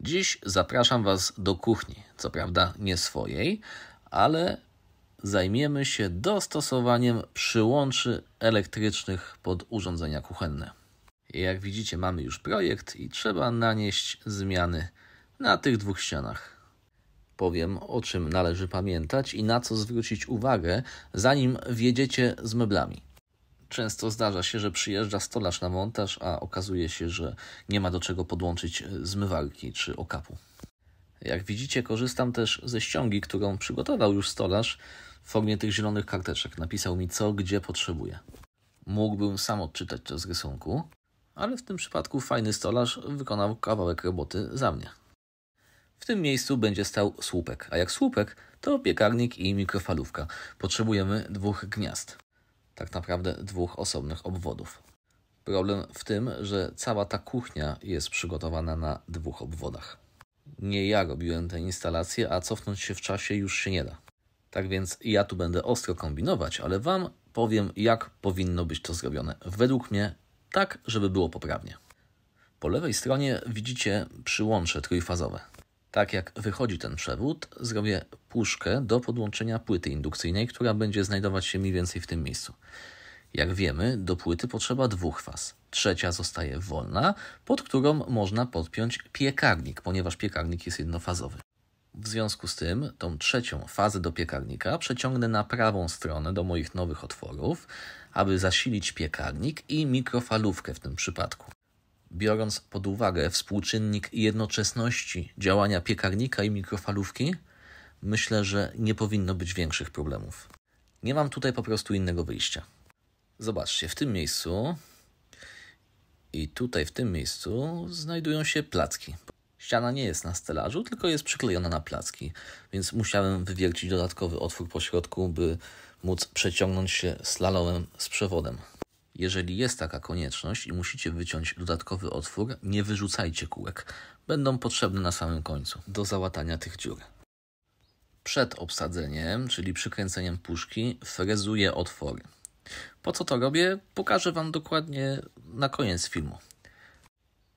Dziś zapraszam Was do kuchni, co prawda nie swojej, ale zajmiemy się dostosowaniem przyłączy elektrycznych pod urządzenia kuchenne. Jak widzicie, mamy już projekt i trzeba nanieść zmiany na tych dwóch ścianach. Powiem o czym należy pamiętać i na co zwrócić uwagę, zanim wjedziecie z meblami. Często zdarza się, że przyjeżdża stolarz na montaż, a okazuje się, że nie ma do czego podłączyć e, zmywalki czy okapu. Jak widzicie, korzystam też ze ściągi, którą przygotował już stolarz w formie tych zielonych karteczek. Napisał mi co, gdzie potrzebuje. Mógłbym sam odczytać to z rysunku, ale w tym przypadku fajny stolarz wykonał kawałek roboty za mnie. W tym miejscu będzie stał słupek, a jak słupek, to piekarnik i mikrofalówka. Potrzebujemy dwóch gniazd tak naprawdę dwóch osobnych obwodów. Problem w tym, że cała ta kuchnia jest przygotowana na dwóch obwodach. Nie ja robiłem tę instalację, a cofnąć się w czasie już się nie da. Tak więc ja tu będę ostro kombinować, ale Wam powiem, jak powinno być to zrobione. Według mnie tak, żeby było poprawnie. Po lewej stronie widzicie przyłącze trójfazowe. Tak jak wychodzi ten przewód, zrobię puszkę do podłączenia płyty indukcyjnej, która będzie znajdować się mniej więcej w tym miejscu. Jak wiemy, do płyty potrzeba dwóch faz. Trzecia zostaje wolna, pod którą można podpiąć piekarnik, ponieważ piekarnik jest jednofazowy. W związku z tym tą trzecią fazę do piekarnika przeciągnę na prawą stronę do moich nowych otworów, aby zasilić piekarnik i mikrofalówkę w tym przypadku biorąc pod uwagę współczynnik jednoczesności działania piekarnika i mikrofalówki, myślę, że nie powinno być większych problemów. Nie mam tutaj po prostu innego wyjścia. Zobaczcie, w tym miejscu i tutaj w tym miejscu znajdują się placki. Ściana nie jest na stelażu, tylko jest przyklejona na placki, więc musiałem wywiercić dodatkowy otwór po środku, by móc przeciągnąć się slalomem z przewodem. Jeżeli jest taka konieczność i musicie wyciąć dodatkowy otwór, nie wyrzucajcie kółek. Będą potrzebne na samym końcu do załatania tych dziur. Przed obsadzeniem, czyli przykręceniem puszki, frezuję otwory. Po co to robię? Pokażę Wam dokładnie na koniec filmu.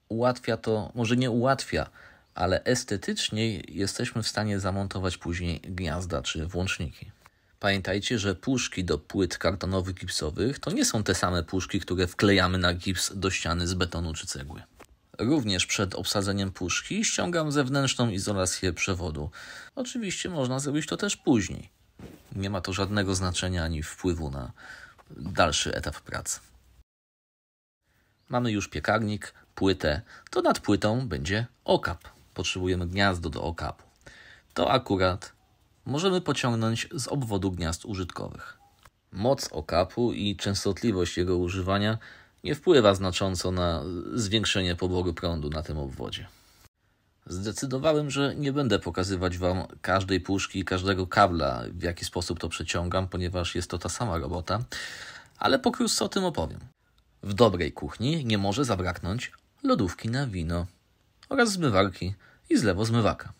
Ułatwia to, może nie ułatwia, ale estetyczniej jesteśmy w stanie zamontować później gniazda czy włączniki. Pamiętajcie, że puszki do płyt kartonowych gipsowych to nie są te same puszki, które wklejamy na gips do ściany z betonu czy cegły. Również przed obsadzeniem puszki ściągam zewnętrzną izolację przewodu. Oczywiście można zrobić to też później. Nie ma to żadnego znaczenia ani wpływu na dalszy etap pracy. Mamy już piekarnik, płytę, to nad płytą będzie okap. Potrzebujemy gniazdo do okapu. To akurat możemy pociągnąć z obwodu gniazd użytkowych. Moc okapu i częstotliwość jego używania nie wpływa znacząco na zwiększenie poboru prądu na tym obwodzie. Zdecydowałem, że nie będę pokazywać Wam każdej puszki, każdego kabla, w jaki sposób to przeciągam, ponieważ jest to ta sama robota, ale pokrótce o tym opowiem. W dobrej kuchni nie może zabraknąć lodówki na wino oraz zmywarki i zlewo zmywaka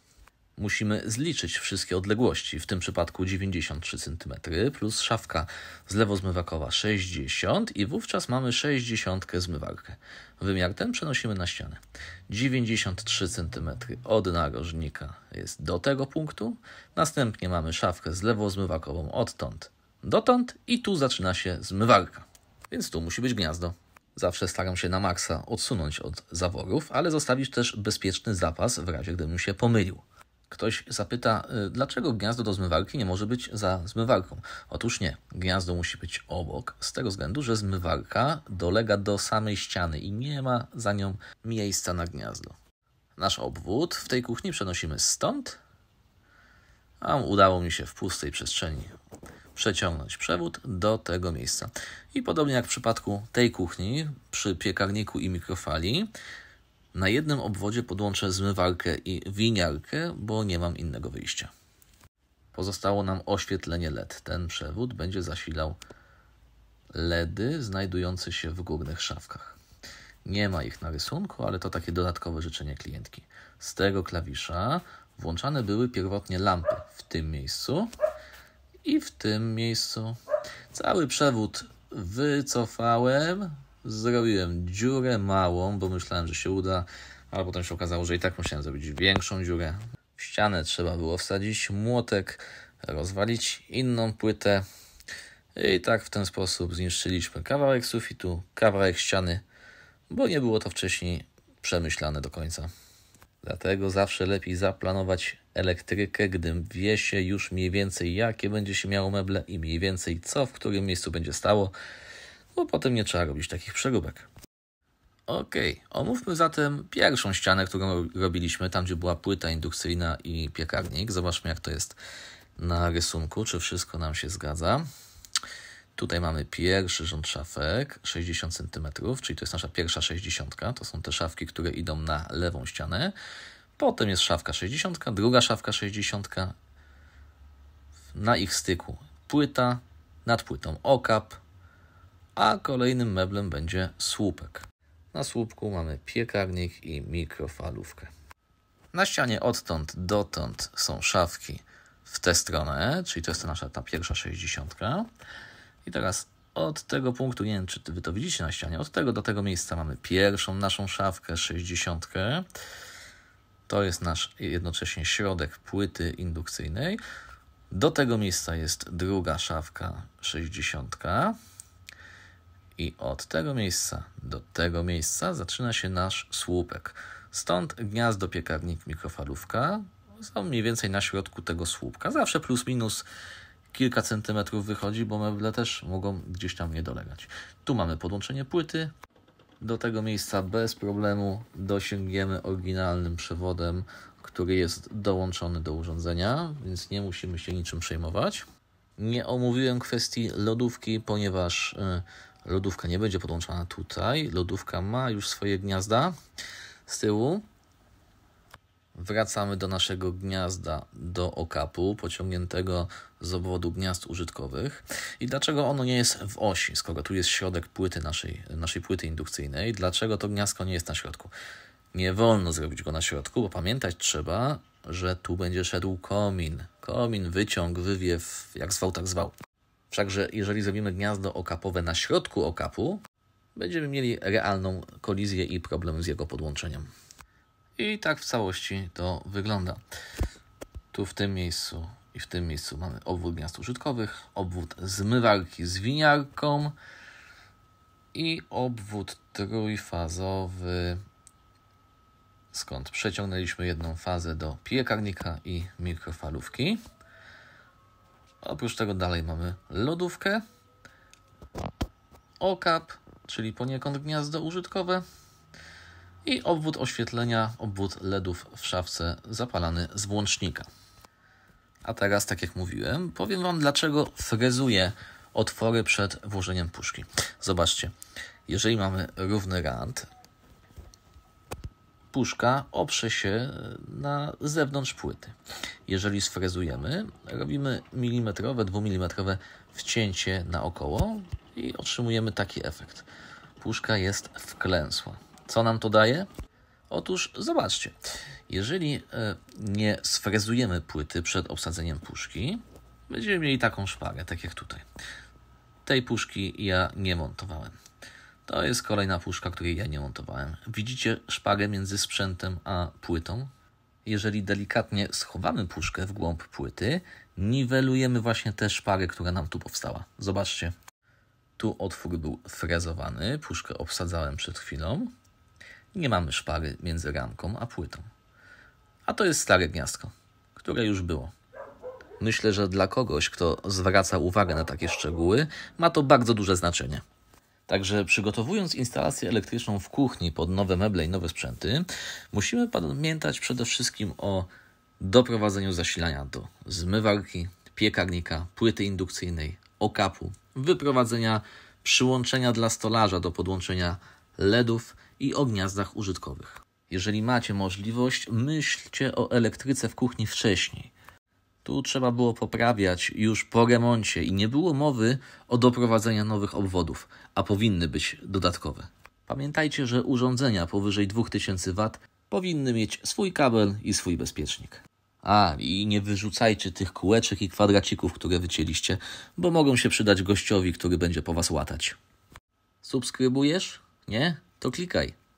musimy zliczyć wszystkie odległości, w tym przypadku 93 cm plus szafka z lewozmywakowa 60 i wówczas mamy 60 zmywarkę. Wymiar ten przenosimy na ścianę. 93 cm od narożnika jest do tego punktu, następnie mamy szafkę z lewozmywakową odtąd dotąd i tu zaczyna się zmywarka, więc tu musi być gniazdo. Zawsze staram się na maksa odsunąć od zaworów, ale zostawić też bezpieczny zapas w razie gdybym się pomylił. Ktoś zapyta, y, dlaczego gniazdo do zmywarki nie może być za zmywarką? Otóż nie, gniazdo musi być obok, z tego względu, że zmywarka dolega do samej ściany i nie ma za nią miejsca na gniazdo. Nasz obwód w tej kuchni przenosimy stąd, a udało mi się w pustej przestrzeni przeciągnąć przewód do tego miejsca. I podobnie jak w przypadku tej kuchni, przy piekarniku i mikrofali, na jednym obwodzie podłączę zmywarkę i winiarkę, bo nie mam innego wyjścia. Pozostało nam oświetlenie LED. Ten przewód będzie zasilał LEDy znajdujące się w górnych szafkach. Nie ma ich na rysunku, ale to takie dodatkowe życzenie klientki. Z tego klawisza włączane były pierwotnie lampy w tym miejscu i w tym miejscu. Cały przewód wycofałem, zrobiłem dziurę małą, bo myślałem, że się uda, ale potem się okazało, że i tak musiałem zrobić większą dziurę. W ścianę trzeba było wsadzić młotek, rozwalić inną płytę. I tak w ten sposób zniszczyliśmy kawałek sufitu, kawałek ściany, bo nie było to wcześniej przemyślane do końca. Dlatego zawsze lepiej zaplanować elektrykę, gdy wie się już mniej więcej, jakie będzie się miało meble i mniej więcej co w którym miejscu będzie stało, bo potem nie trzeba robić takich przeróbek. Ok, omówmy zatem pierwszą ścianę, którą robiliśmy, tam gdzie była płyta indukcyjna i piekarnik. Zobaczmy jak to jest na rysunku, czy wszystko nam się zgadza. Tutaj mamy pierwszy rząd szafek, 60 cm, czyli to jest nasza pierwsza 60. To są te szafki, które idą na lewą ścianę. Potem jest szafka 60, druga szafka 60. Na ich styku płyta, nad płytą okap, a kolejnym meblem będzie słupek. Na słupku mamy piekarnik i mikrofalówkę. Na ścianie odtąd dotąd są szafki w tę stronę, czyli to jest nasza ta pierwsza 60. I teraz od tego punktu, nie wiem czy Wy to widzicie na ścianie, od tego do tego miejsca mamy pierwszą naszą szafkę 60. To jest nasz jednocześnie środek płyty indukcyjnej. Do tego miejsca jest druga szafka 60. I od tego miejsca do tego miejsca zaczyna się nasz słupek. Stąd gniazdo piekarnik mikrofalówka są mniej więcej na środku tego słupka. Zawsze plus minus kilka centymetrów wychodzi, bo meble też mogą gdzieś tam nie dolegać. Tu mamy podłączenie płyty. Do tego miejsca bez problemu dosięgniemy oryginalnym przewodem, który jest dołączony do urządzenia, więc nie musimy się niczym przejmować. Nie omówiłem kwestii lodówki, ponieważ y, lodówka nie będzie podłączona tutaj. Lodówka ma już swoje gniazda z tyłu. Wracamy do naszego gniazda do okapu, pociągniętego z obwodu gniazd użytkowych. I dlaczego ono nie jest w osi, skoro tu jest środek płyty naszej, naszej płyty indukcyjnej? Dlaczego to gniazdko nie jest na środku? Nie wolno zrobić go na środku, bo pamiętać trzeba, że tu będzie szedł komin. Komin, wyciąg, wywiew, jak zwał, tak zwał. Wszakże jeżeli zrobimy gniazdo okapowe na środku okapu, będziemy mieli realną kolizję i problem z jego podłączeniem. I tak w całości to wygląda. Tu w tym miejscu i w tym miejscu mamy obwód gniazd użytkowych, obwód zmywarki z winiarką i obwód trójfazowy, skąd przeciągnęliśmy jedną fazę do piekarnika i mikrofalówki. Oprócz tego dalej mamy lodówkę, okap, czyli poniekąd gniazdo użytkowe i obwód oświetlenia, obwód LEDów w szafce zapalany z włącznika. A teraz, tak jak mówiłem, powiem Wam, dlaczego frezuję otwory przed włożeniem puszki. Zobaczcie, jeżeli mamy równy rand, puszka oprze się e, na zewnątrz płyty. Jeżeli sfrezujemy, robimy milimetrowe, dwumilimetrowe wcięcie naokoło i otrzymujemy taki efekt. Puszka jest wklęsła. Co nam to daje? Otóż zobaczcie, jeżeli e, nie sfrezujemy płyty przed obsadzeniem puszki, będziemy mieli taką szparę, tak jak tutaj. Tej puszki ja nie montowałem. To jest kolejna puszka, której ja nie montowałem. Widzicie szpagę między sprzętem a płytą? Jeżeli delikatnie schowamy puszkę w głąb płyty, niwelujemy właśnie tę szpagę, która nam tu powstała. Zobaczcie. Tu otwór był frezowany, puszkę obsadzałem przed chwilą. Nie mamy szpary między ramką a płytą. A to jest stare gniazdko, które już było. Myślę, że dla kogoś, kto zwraca uwagę na takie szczegóły, ma to bardzo duże znaczenie. Także przygotowując instalację elektryczną w kuchni pod nowe meble i nowe sprzęty, musimy pamiętać przede wszystkim o doprowadzeniu zasilania do zmywarki, piekarnika, płyty indukcyjnej, okapu, wyprowadzenia przyłączenia dla stolarza do podłączenia LEDów i o gniazdach użytkowych. Jeżeli macie możliwość, myślcie o elektryce w kuchni wcześniej tu trzeba było poprawiać już po remoncie i nie było mowy o doprowadzeniu nowych obwodów, a powinny być dodatkowe. Pamiętajcie, że urządzenia powyżej 2000 W powinny mieć swój kabel i swój bezpiecznik. A, i nie wyrzucajcie tych kółeczek i kwadracików, które wycięliście, bo mogą się przydać gościowi, który będzie po was łatać. Subskrybujesz? Nie? To klikaj.